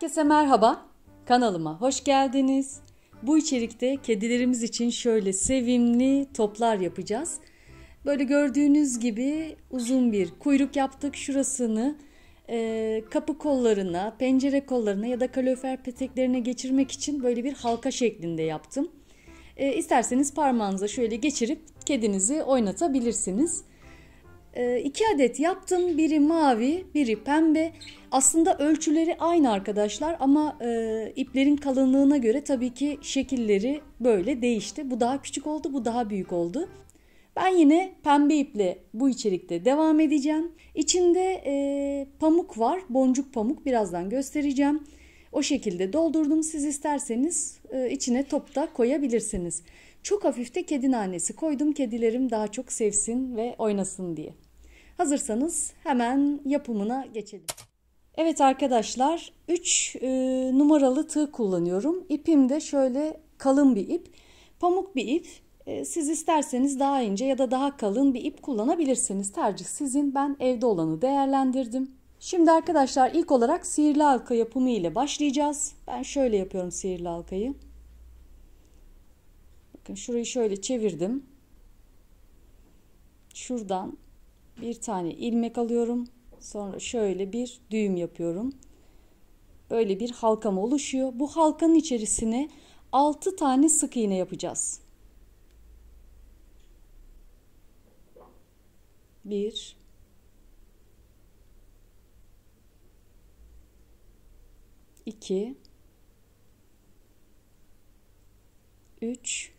Herkese merhaba. Kanalıma hoş geldiniz. Bu içerikte kedilerimiz için şöyle sevimli toplar yapacağız. Böyle gördüğünüz gibi uzun bir kuyruk yaptık. Şurasını e, kapı kollarına, pencere kollarına ya da kalorifer peteklerine geçirmek için böyle bir halka şeklinde yaptım. E, isterseniz parmağınıza şöyle geçirip kedinizi oynatabilirsiniz. Ee, iki adet yaptım. Biri mavi, biri pembe. Aslında ölçüleri aynı arkadaşlar ama e, iplerin kalınlığına göre tabii ki şekilleri böyle değişti. Bu daha küçük oldu, bu daha büyük oldu. Ben yine pembe iple bu içerikte devam edeceğim. İçinde e, pamuk var, boncuk pamuk. Birazdan göstereceğim. O şekilde doldurdum. Siz isterseniz e, içine top da koyabilirsiniz. Çok hafif de kedi nanesi koydum kedilerim daha çok sevsin ve oynasın diye. Hazırsanız hemen yapımına geçelim. Evet arkadaşlar 3 e, numaralı tığ kullanıyorum. İpim de şöyle kalın bir ip. Pamuk bir ip. E, siz isterseniz daha ince ya da daha kalın bir ip kullanabilirsiniz. Tercih sizin. Ben evde olanı değerlendirdim. Şimdi arkadaşlar ilk olarak sihirli halka yapımı ile başlayacağız. Ben şöyle yapıyorum sihirli halkayı. Bakın şurayı şöyle çevirdim. Şuradan bir tane ilmek alıyorum. Sonra şöyle bir düğüm yapıyorum. Böyle bir halkam oluşuyor. Bu halkanın içerisine 6 tane sık iğne yapacağız. 1 2 3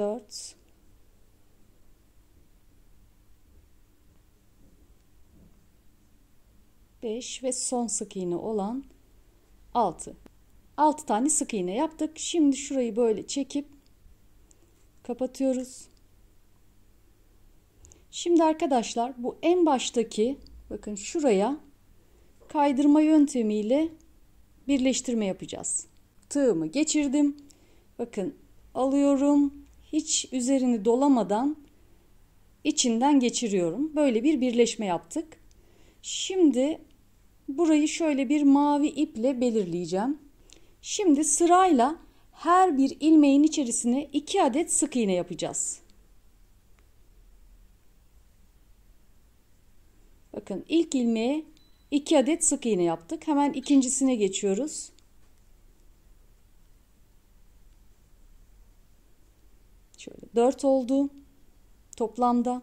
4 5 ve son sık iğne olan 6. 6 tane sık iğne yaptık. Şimdi şurayı böyle çekip kapatıyoruz. Şimdi arkadaşlar bu en baştaki bakın şuraya kaydırma yöntemiyle birleştirme yapacağız. Tığımı geçirdim. Bakın alıyorum, hiç üzerini dolamadan içinden geçiriyorum. Böyle bir birleşme yaptık. Şimdi burayı şöyle bir mavi iple belirleyeceğim. Şimdi sırayla her bir ilmeğin içerisine 2 adet sık iğne yapacağız. Bakın ilk ilmeğe 2 adet sık iğne yaptık. Hemen ikincisine geçiyoruz. Şöyle 4 oldu toplamda.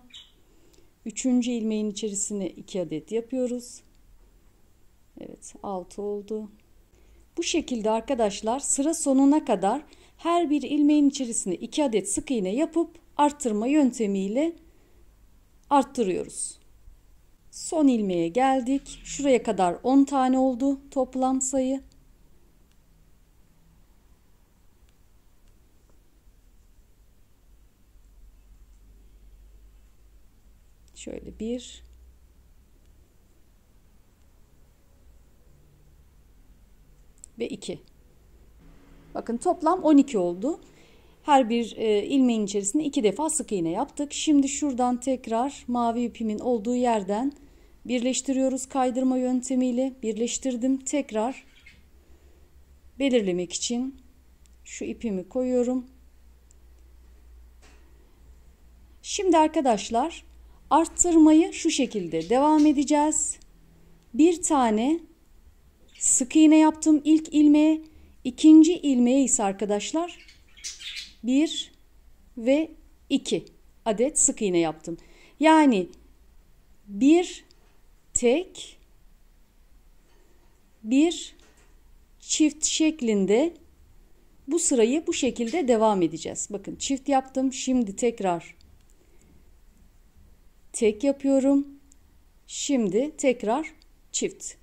Üçüncü ilmeğin içerisine 2 adet yapıyoruz. Evet 6 oldu. Bu şekilde arkadaşlar sıra sonuna kadar her bir ilmeğin içerisine 2 adet sık iğne yapıp arttırma yöntemiyle arttırıyoruz. Son ilmeğe geldik. Şuraya kadar 10 tane oldu toplam sayı. Şöyle bir ve iki. Bakın toplam 12 oldu. Her bir e, ilmeğin içerisinde iki defa sık iğne yaptık. Şimdi şuradan tekrar mavi ipimin olduğu yerden birleştiriyoruz kaydırma yöntemiyle. Birleştirdim. Tekrar belirlemek için şu ipimi koyuyorum. Şimdi arkadaşlar arttırmayı şu şekilde devam edeceğiz. Bir tane sık iğne yaptım ilk ilmeğe. ikinci ilmeğe ise arkadaşlar 1 ve 2 adet sık iğne yaptım. Yani bir tek bir çift şeklinde bu sırayı bu şekilde devam edeceğiz. Bakın çift yaptım. Şimdi tekrar tek yapıyorum. Şimdi tekrar çift.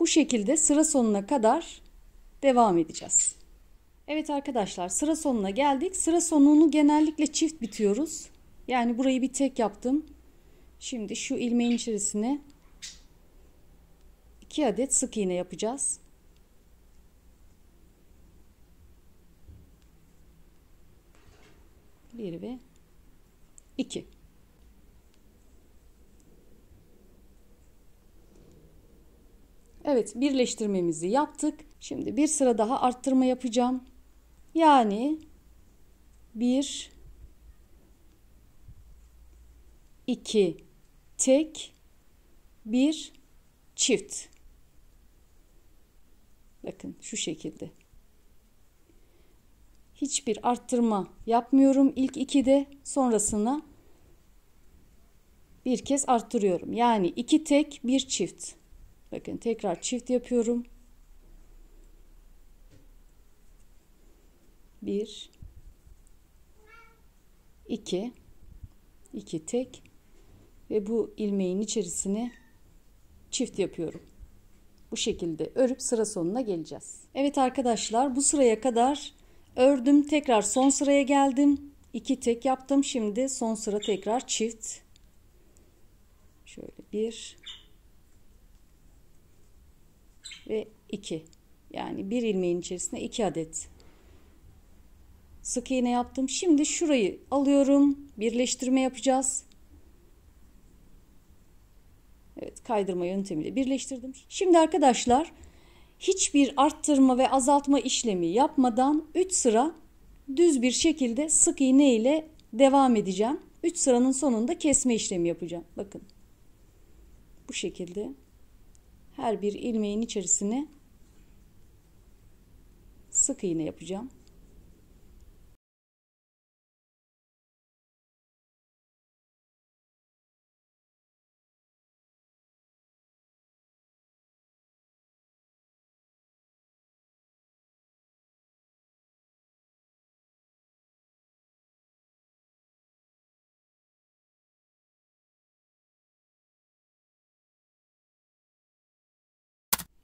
Bu şekilde sıra sonuna kadar devam edeceğiz. Evet arkadaşlar sıra sonuna geldik. Sıra sonunu genellikle çift bitiyoruz. Yani burayı bir tek yaptım. Şimdi şu ilmeğin içerisine 2 adet sık iğne yapacağız. Bir ve iki. Evet birleştirmemizi yaptık. Şimdi bir sıra daha arttırma yapacağım. Yani 1 2 tek 1 çift. Bakın şu şekilde. Hiçbir arttırma yapmıyorum ilk ikide sonrasına bir kez arttırıyorum. Yani iki tek bir çift. Bakın tekrar çift yapıyorum. 1 2 2 tek ve bu ilmeğin içerisine çift yapıyorum. Bu şekilde örüp sıra sonuna geleceğiz. Evet arkadaşlar bu sıraya kadar ördüm. Tekrar son sıraya geldim. 2 tek yaptım. Şimdi son sıra tekrar çift. Şöyle bir ve 2. Yani bir ilmeğin içerisinde 2 adet sık iğne yaptım. Şimdi şurayı alıyorum. Birleştirme yapacağız. Evet kaydırma yöntemiyle birleştirdim. Şimdi arkadaşlar hiçbir arttırma ve azaltma işlemi yapmadan 3 sıra düz bir şekilde sık iğne ile devam edeceğim. 3 sıranın sonunda kesme işlemi yapacağım. Bakın bu şekilde her bir ilmeğin içerisine sık iğne yapacağım.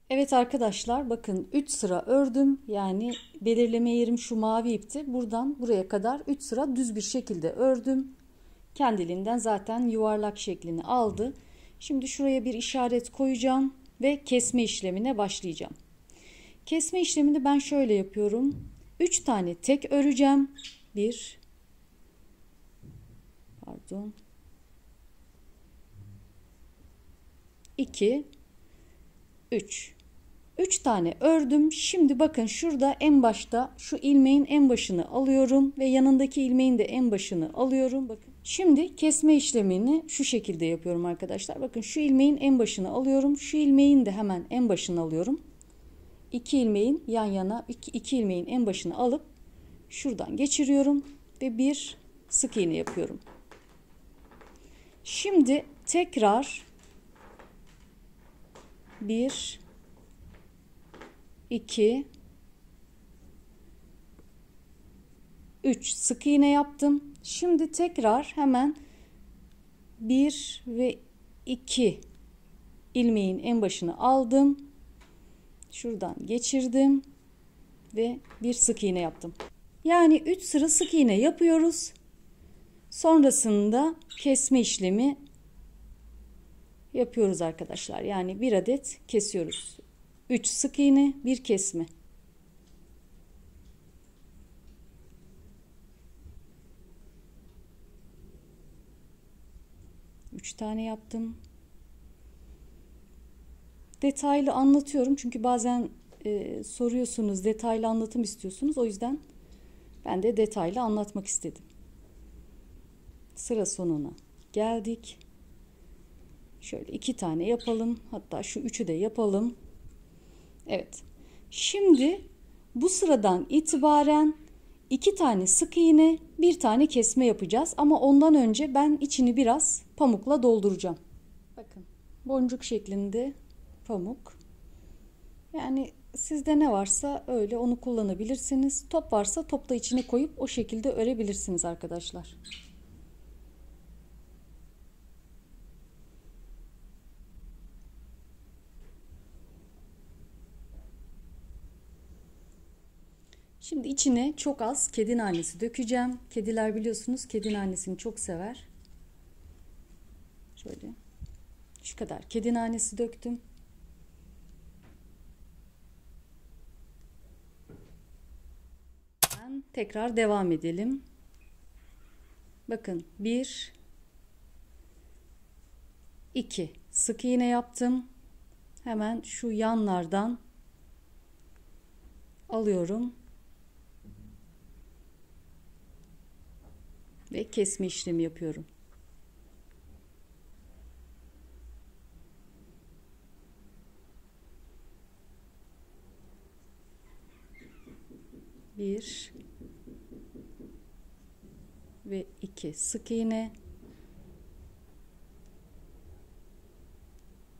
Evet arkadaşlar bakın 3 sıra ördüm. Yani belirleme yerim şu mavi ipti. Buradan buraya kadar 3 sıra düz bir şekilde ördüm. Kendiliğinden zaten yuvarlak şeklini aldı. Şimdi şuraya bir işaret koyacağım ve kesme işlemine başlayacağım. Kesme işlemini ben şöyle yapıyorum. 3 tane tek öreceğim. 1 pardon 2 3 3 tane ördüm. Şimdi bakın şurada en başta şu ilmeğin en başını alıyorum ve yanındaki ilmeğin de en başını alıyorum. Bakın Şimdi kesme işlemini şu şekilde yapıyorum arkadaşlar. Bakın şu ilmeğin en başını alıyorum. Şu ilmeğin de hemen en başını alıyorum. İki ilmeğin yan yana iki, iki ilmeğin en başını alıp şuradan geçiriyorum ve bir sık iğne yapıyorum. Şimdi tekrar bir 2 3 sık iğne yaptım. Şimdi tekrar hemen 1 ve 2 ilmeğin en başını aldım. Şuradan geçirdim ve bir sık iğne yaptım. Yani 3 sıra sık iğne yapıyoruz. Sonrasında kesme işlemi yapıyoruz arkadaşlar. Yani bir adet kesiyoruz. 3 sık iğne, 1 kesme. Üç tane yaptım. Detaylı anlatıyorum çünkü bazen e, soruyorsunuz, detaylı anlatım istiyorsunuz. O yüzden ben de detaylı anlatmak istedim. Sıra sonuna geldik. Şöyle iki tane yapalım. Hatta şu üçü de yapalım. Evet. Şimdi bu sıradan itibaren iki tane sık iğne, bir tane kesme yapacağız. Ama ondan önce ben içini biraz pamukla dolduracağım. Bakın boncuk şeklinde pamuk. Yani sizde ne varsa öyle onu kullanabilirsiniz. Top varsa topla içine koyup o şekilde örebilirsiniz arkadaşlar. Şimdi içine çok az kedi nanesi dökeceğim. Kediler biliyorsunuz kedi nanesini çok sever. Şöyle şu kadar kedi nanesi döktüm. Tekrar devam edelim. Bakın bir, iki sık iğne yaptım. Hemen şu yanlardan alıyorum. ve kesme işlemi yapıyorum. Bir ve iki sık iğne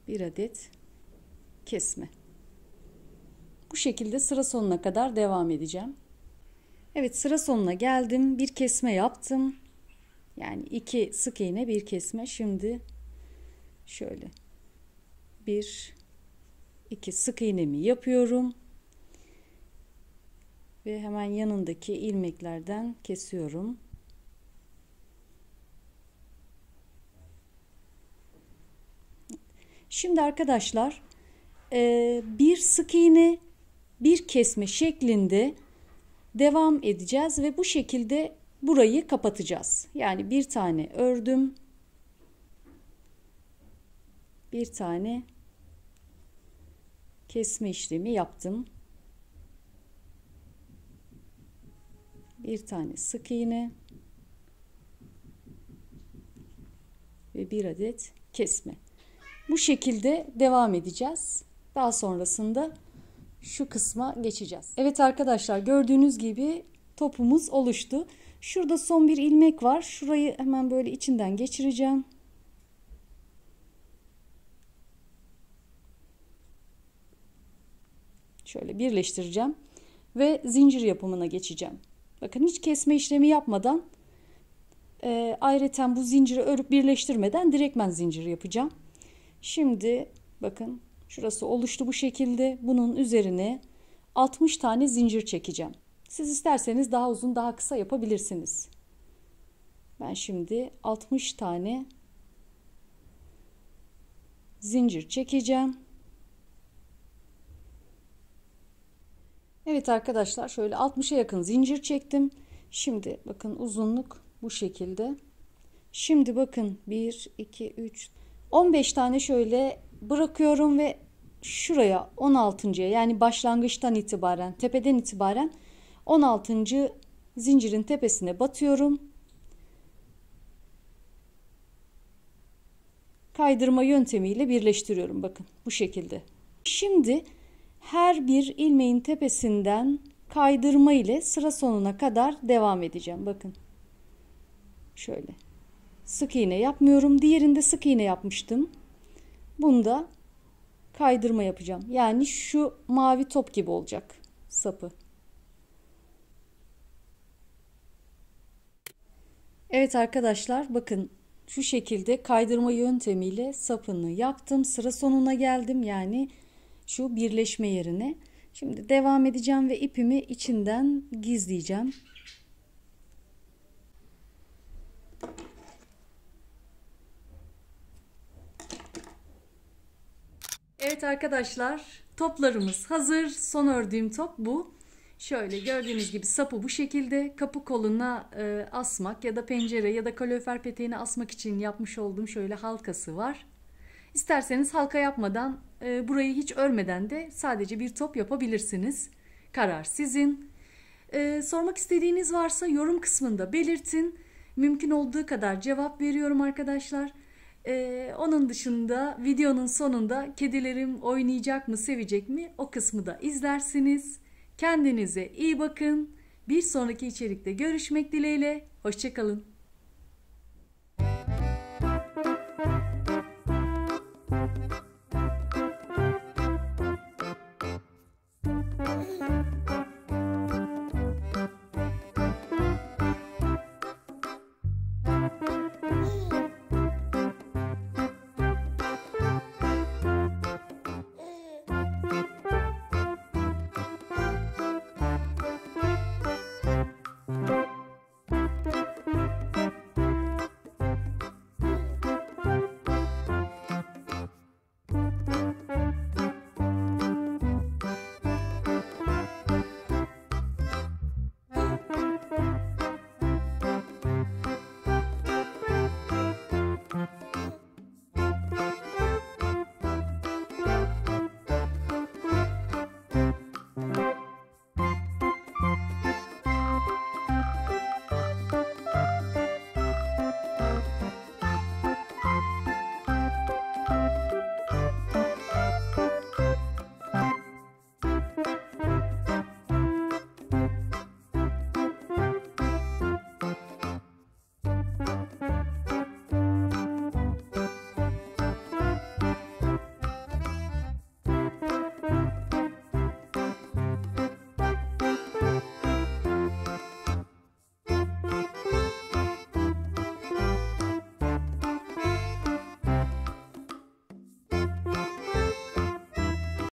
bir adet kesme. Bu şekilde sıra sonuna kadar devam edeceğim. Evet sıra sonuna geldim. Bir kesme yaptım. Yani iki sık iğne bir kesme. Şimdi şöyle bir iki sık iğnemi yapıyorum. Ve hemen yanındaki ilmeklerden kesiyorum. Şimdi arkadaşlar bir sık iğne bir kesme şeklinde devam edeceğiz ve bu şekilde burayı kapatacağız. Yani bir tane ördüm. Bir tane kesme işlemi yaptım. Bir tane sık iğne ve bir adet kesme. Bu şekilde devam edeceğiz. Daha sonrasında şu kısma geçeceğiz. Evet arkadaşlar gördüğünüz gibi topumuz oluştu. Şurada son bir ilmek var. Şurayı hemen böyle içinden geçireceğim. Şöyle birleştireceğim ve zincir yapımına geçeceğim. Bakın hiç kesme işlemi yapmadan e, ayrıca bu zinciri örüp birleştirmeden direktmen zincir yapacağım. Şimdi bakın Şurası oluştu bu şekilde. Bunun üzerine 60 tane zincir çekeceğim. Siz isterseniz daha uzun daha kısa yapabilirsiniz. Ben şimdi 60 tane zincir çekeceğim. Evet arkadaşlar şöyle 60'a yakın zincir çektim. Şimdi bakın uzunluk bu şekilde. Şimdi bakın 1, 2, 3, 15 tane şöyle bırakıyorum ve şuraya 16.ya yani başlangıçtan itibaren tepeden itibaren 16. zincirin tepesine batıyorum. Kaydırma yöntemiyle birleştiriyorum bakın bu şekilde. Şimdi her bir ilmeğin tepesinden kaydırma ile sıra sonuna kadar devam edeceğim. Bakın. Şöyle. Sık iğne yapmıyorum. Diğerinde sık iğne yapmıştım. Bunda kaydırma yapacağım. Yani şu mavi top gibi olacak sapı. Evet arkadaşlar bakın şu şekilde kaydırma yöntemiyle sapını yaptım. Sıra sonuna geldim yani şu birleşme yerine. Şimdi devam edeceğim ve ipimi içinden gizleyeceğim. arkadaşlar toplarımız hazır. Son ördüğüm top bu. Şöyle gördüğünüz gibi sapı bu şekilde kapı koluna e, asmak ya da pencere ya da kalorifer peteğini asmak için yapmış olduğum şöyle halkası var. İsterseniz halka yapmadan e, burayı hiç örmeden de sadece bir top yapabilirsiniz. Karar sizin. E, sormak istediğiniz varsa yorum kısmında belirtin. Mümkün olduğu kadar cevap veriyorum arkadaşlar. Ee, onun dışında videonun sonunda kedilerim oynayacak mı sevecek mi o kısmı da izlersiniz. Kendinize iyi bakın. Bir sonraki içerikte görüşmek dileğiyle. Hoşçakalın. Thank you.